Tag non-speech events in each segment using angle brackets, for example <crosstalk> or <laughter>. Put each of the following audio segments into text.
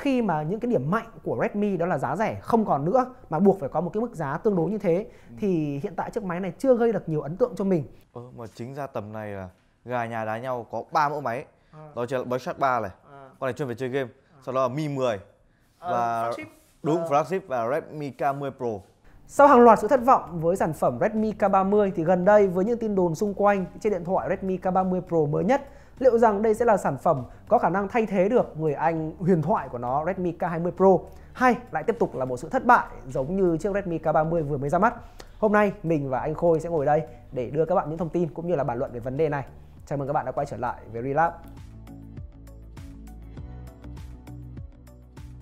khi mà những cái điểm mạnh của Redmi đó là giá rẻ không còn nữa mà buộc phải có một cái mức giá tương đối như thế ừ. thì hiện tại chiếc máy này chưa gây được nhiều ấn tượng cho mình. Ừ, mà chính ra tầm này là gà nhà đá nhau có ba mẫu máy. À. Đó là Boyshark 3 này. À. Con này chuyên về chơi game. À. Sau đó là Mi 10 ờ, và à, đúng ờ. flagship và Redmi K10 Pro. Sau hàng loạt sự thất vọng với sản phẩm Redmi K30 thì gần đây với những tin đồn xung quanh chiếc điện thoại Redmi K30 Pro mới nhất liệu rằng đây sẽ là sản phẩm có khả năng thay thế được người anh huyền thoại của nó Redmi K20 Pro hay lại tiếp tục là một sự thất bại giống như chiếc Redmi K30 vừa mới ra mắt. Hôm nay mình và anh Khôi sẽ ngồi đây để đưa các bạn những thông tin cũng như là bàn luận về vấn đề này. Chào mừng các bạn đã quay trở lại với Relab.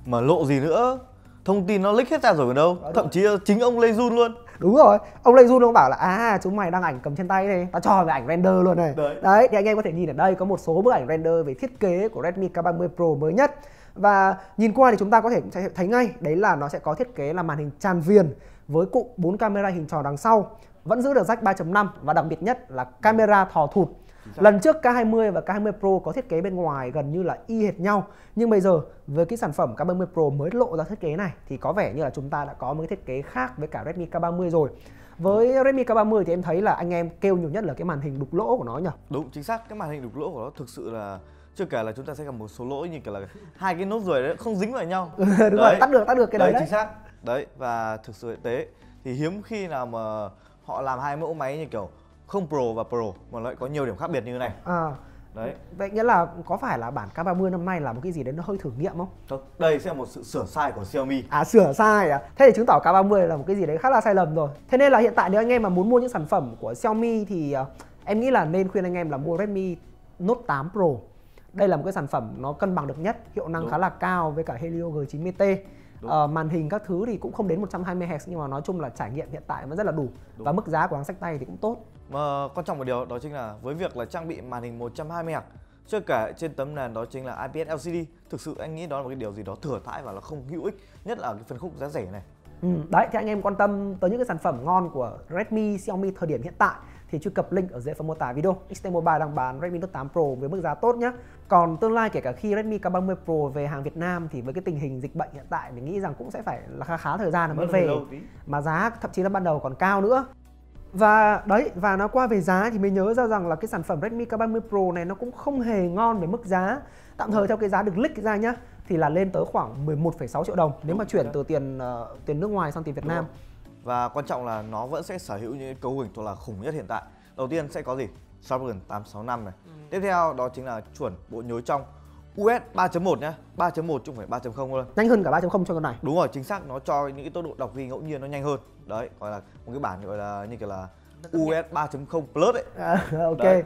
Mà lộ gì nữa, thông tin nó leak hết ra rồi còn đâu. Đó Thậm đúng. chí chính ông Lê Jun luôn đúng rồi ông lê jun ông bảo là à chúng mày đang ảnh cầm trên tay này tao cho về ảnh render luôn này đấy. đấy thì anh em có thể nhìn ở đây có một số bức ảnh render về thiết kế của redmi k 30 pro mới nhất và nhìn qua thì chúng ta có thể thấy ngay đấy là nó sẽ có thiết kế là màn hình tràn viền với cụm bốn camera hình tròn đằng sau vẫn giữ được jack 3.5 và đặc biệt nhất là camera thò thụt. Lần trước K20 và K20 Pro có thiết kế bên ngoài gần như là y hệt nhau Nhưng bây giờ với cái sản phẩm K20 Pro mới lộ ra thiết kế này Thì có vẻ như là chúng ta đã có một cái thiết kế khác với cả Redmi K30 rồi với Redmi K30 thì em thấy là anh em kêu nhiều nhất là cái màn hình đục lỗ của nó nhỉ? Đúng, chính xác. Cái màn hình đục lỗ của nó thực sự là chưa kể là chúng ta sẽ gặp một số lỗi như kiểu là hai cái nốt ruồi đấy không dính vào nhau. <laughs> đúng đấy. rồi, tắt được, tắt được cái đấy. Đấy, đấy. chính xác. Đấy và thực sự thực tế thì hiếm khi nào mà họ làm hai mẫu máy như kiểu không pro và pro mà lại có nhiều điểm khác biệt như thế này à. đấy vậy nghĩa là có phải là bản K30 năm nay là một cái gì đấy nó hơi thử nghiệm không Thật, đây sẽ là một sự sửa sai của Xiaomi à sửa sai à thế thì chứng tỏ K30 là một cái gì đấy khá là sai lầm rồi thế nên là hiện tại nếu anh em mà muốn mua những sản phẩm của Xiaomi thì à, em nghĩ là nên khuyên anh em là mua Redmi Note 8 Pro đây là một cái sản phẩm nó cân bằng được nhất hiệu năng Đúng. khá là cao với cả Helio G90T uh, màn hình các thứ thì cũng không đến 120 Hz nhưng mà nói chung là trải nghiệm hiện tại vẫn rất là đủ Đúng. và mức giá của hãng sách tay thì cũng tốt. Mà quan trọng một điều đó chính là với việc là trang bị màn hình 120 Hz chưa kể trên tấm nền đó chính là IPS LCD thực sự anh nghĩ đó là một cái điều gì đó thừa thãi và là không hữu ích nhất là cái phân khúc giá rẻ này Ừ, đấy thì anh em quan tâm tới những cái sản phẩm ngon của Redmi, Xiaomi thời điểm hiện tại thì truy cập link ở dưới phần mô tả video. XT Mobile đang bán Redmi Note 8 Pro với mức giá tốt nhé. Còn tương lai kể cả khi Redmi K30 Pro về hàng Việt Nam thì với cái tình hình dịch bệnh hiện tại mình nghĩ rằng cũng sẽ phải là khá khá thời gian mới về. Mà giá thậm chí là ban đầu còn cao nữa. Và đấy, và nó qua về giá thì mình nhớ ra rằng là cái sản phẩm Redmi K30 Pro này nó cũng không hề ngon về mức giá. Tạm thời theo cái giá được leak ra nhá thì là lên tới khoảng 11,6 triệu đồng nếu mà chuyển từ tiền uh, tiền nước ngoài sang tiền Việt Nam. Và quan trọng là nó vẫn sẽ sở hữu những cấu hình thuộc là khủng nhất hiện tại. Đầu tiên sẽ có gì? Snapdragon 865 này. Ừ. Tiếp theo đó chính là chuẩn bộ nhớ trong US 3.1 nhá, 3.1 chứ không phải 3.0 luôn Nhanh hơn cả 3.0 cho con này. Đúng rồi, chính xác nó cho những cái tốc độ đọc ghi ngẫu nhiên nó nhanh hơn. Đấy, gọi là một cái bản gọi là như kiểu là US 3.0 Plus ấy. À, <laughs> ok. Đấy.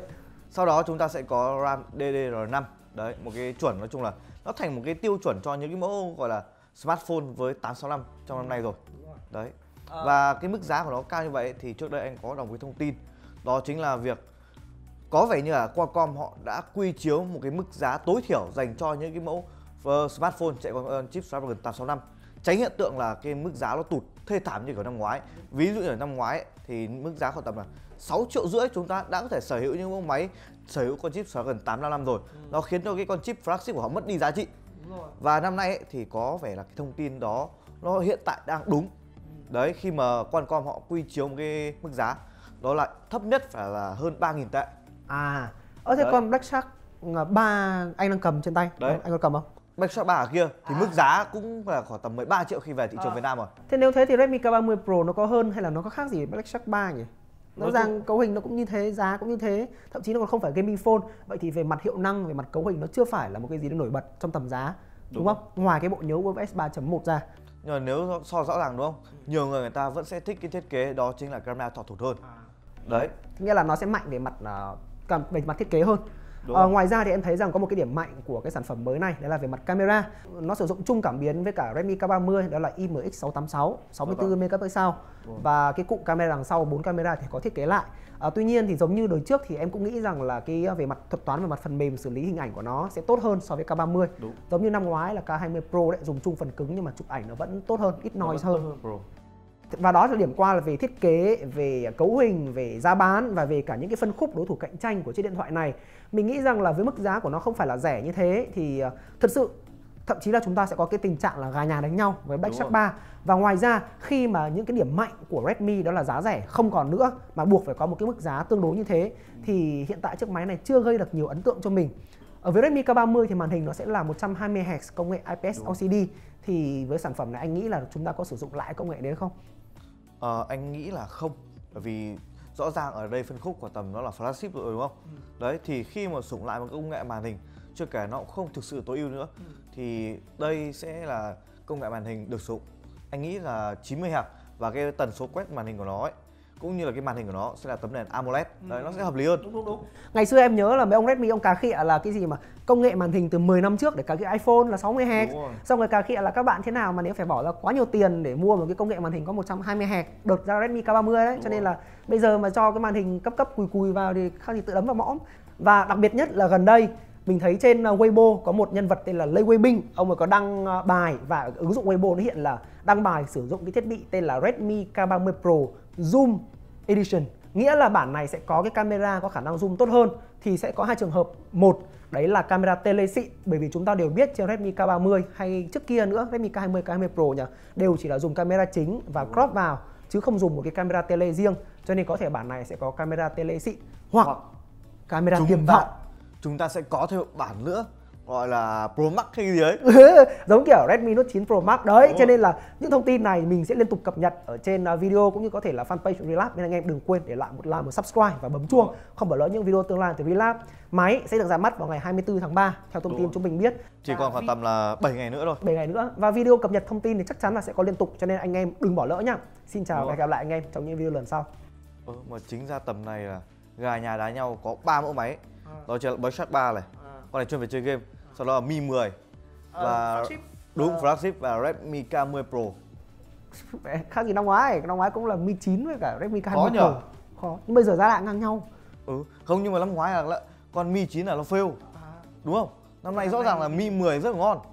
Sau đó chúng ta sẽ có RAM DDR5 đấy một cái chuẩn nói chung là nó thành một cái tiêu chuẩn cho những cái mẫu gọi là smartphone với 865 trong năm nay rồi đấy à. và cái mức giá của nó cao như vậy thì trước đây anh có đọc cái thông tin đó chính là việc có vẻ như là Qualcomm họ đã quy chiếu một cái mức giá tối thiểu dành cho những cái mẫu ờ, smartphone chạy con ờ, chip Snapdragon 865 tránh hiện tượng là cái mức giá nó tụt thê thảm như kiểu năm ngoái ví dụ như ở năm ngoái ấy, thì mức giá khoảng tầm là 6 triệu rưỡi chúng ta đã có thể sở hữu những mẫu máy sở hữu con chip gần tám năm rồi ừ. nó khiến cho cái con chip flagship của họ mất đi giá trị và năm nay ấy, thì có vẻ là cái thông tin đó nó hiện tại đang đúng ừ. đấy khi mà Qualcomm họ quy chiếu một cái mức giá đó là thấp nhất phải là hơn 3.000 tệ à ở thế đấy. còn Black Shark à, ba anh đang cầm trên tay đấy. anh có cầm không Max Shop 3 kia thì à. mức giá cũng là khoảng tầm 13 triệu khi về thị trường à. Việt Nam rồi. Thế nếu thế thì Redmi K30 Pro nó có hơn hay là nó có khác gì Black Shark 3 nhỉ? Rõ ràng cấu hình nó cũng như thế, giá cũng như thế, thậm chí nó còn không phải gaming phone. Vậy thì về mặt hiệu năng, về mặt cấu hình nó chưa phải là một cái gì đó nổi bật trong tầm giá. Đúng, đúng không? Ngoài cái bộ nhớ UFS 3.1 ra. Nhưng mà nếu so rõ ràng đúng không? Nhiều người người ta vẫn sẽ thích cái thiết kế đó chính là camera thọ thụt hơn. À. Đấy. Nghĩa là nó sẽ mạnh về mặt uh, về mặt thiết kế hơn à, ngoài ra thì em thấy rằng có một cái điểm mạnh của cái sản phẩm mới này đấy là về mặt camera nó sử dụng chung cảm biến với cả Redmi K30 đó là IMX686 64 vâng megapixel vâng. và cái cụm camera đằng sau bốn camera thì có thiết kế lại à, tuy nhiên thì giống như đời trước thì em cũng nghĩ rằng là cái ờ, về mặt thuật toán về mặt phần mềm xử lý hình ảnh của nó sẽ tốt hơn so với K30 Đúng. giống như năm ngoái là K20 Pro đấy dùng chung phần cứng nhưng mà chụp ảnh nó vẫn tốt hơn ít noise hơn, hơn. Pro và đó là điểm qua là về thiết kế về cấu hình về giá bán và về cả những cái phân khúc đối thủ cạnh tranh của chiếc điện thoại này mình nghĩ rằng là với mức giá của nó không phải là rẻ như thế thì ờ, thật sự thậm chí là chúng ta sẽ có cái tình trạng là gà nhà đánh nhau với Black Shark 3 và ngoài ra khi mà những cái điểm mạnh của Redmi đó là giá rẻ không còn nữa mà buộc phải có một cái mức giá tương đối như thế thì hiện tại chiếc máy này chưa gây được nhiều ấn tượng cho mình ở với Redmi K30 thì màn hình nó sẽ là 120 Hz công nghệ IPS LCD thì với sản phẩm này anh nghĩ là chúng ta có sử dụng lại công nghệ đấy không? Ờ, anh nghĩ là không bởi vì rõ ràng ở đây phân khúc của tầm nó là flagship rồi đúng không ừ. đấy thì khi mà sử dụng lại một công nghệ màn hình chưa kể nó cũng không thực sự tối ưu nữa ừ. thì đây sẽ là công nghệ màn hình được sử dụng anh nghĩ là 90 hạt và cái tần số quét màn hình của nó ấy, cũng như là cái màn hình của nó sẽ là tấm nền AMOLED ừ. nó sẽ hợp lý hơn đúng đúng đúng ngày xưa em nhớ là mấy ông Redmi ông cà khịa là cái gì mà công nghệ màn hình từ 10 năm trước để cả cái iPhone là 60 hz xong rồi cà khịa là các bạn thế nào mà nếu phải bỏ ra quá nhiều tiền để mua một cái công nghệ màn hình có 120 hz đột ra Redmi K30 đấy đúng cho nên là bây giờ mà cho cái màn hình cấp cấp cùi cùi vào thì khác gì tự đấm vào mõm và đặc biệt nhất là gần đây mình thấy trên ờ, Weibo có một nhân vật tên là Lê Weibing ông ấy có đăng ờ, bài và ứng dụng Weibo nó hiện là đăng bài sử dụng cái thiết bị tên là Redmi K30 Pro Zoom Edition nghĩa là bản này sẽ có cái camera có khả năng zoom tốt hơn thì sẽ có hai trường hợp một đấy là camera tele xịn bởi vì chúng ta đều biết trên Redmi K30 hay trước kia nữa Redmi K20 K20 Pro nhỉ đều chỉ là dùng camera chính và crop vào chứ không dùng một cái camera tele riêng cho nên có thể bản này sẽ có camera tele xịn hoặc camera tiềm vọng chúng ta sẽ có thêm một bản nữa gọi là Pro Max hay gì đấy ừ, <laughs> giống kiểu Redmi Note 9 Pro Max đấy Đúng cho nên là những thông tin này mình sẽ liên tục cập nhật ở trên à, video cũng như có thể là fanpage của Relab nên anh em đừng quên để lại một like một subscribe và bấm chuông không bỏ lỡ những video tương lai từ Relab máy sẽ được ra mắt vào ngày 24 tháng 3 theo thông Đúng tin rồi. chúng mình biết chỉ à, còn khoảng vi... tầm là 7 ngày nữa thôi 7 ngày nữa và video cập nhật thông tin thì chắc chắn là sẽ có liên tục cho nên anh em đừng bỏ lỡ nhá xin chào Đúng và hẹn gặp lại anh em trong những video lần sau ừ, mà chính ra tầm này là gà nhà đá nhau có ba mẫu máy đó là Bioshock 3 này ờ. con này chuyên về chơi game ờ. sau đó là Mi 10 ờ, và đúng flagship và Redmi K10 Pro khác gì năm ngoái năm ngoái cũng là Mi 9 với cả Redmi k 10 pro khó nhở khó nhưng bây giờ giá lại ngang nhau ừ không nhưng mà năm ngoái là con Mi 9 là nó fail à. đúng không năm nay rõ ràng là Mi 10 rất là ngon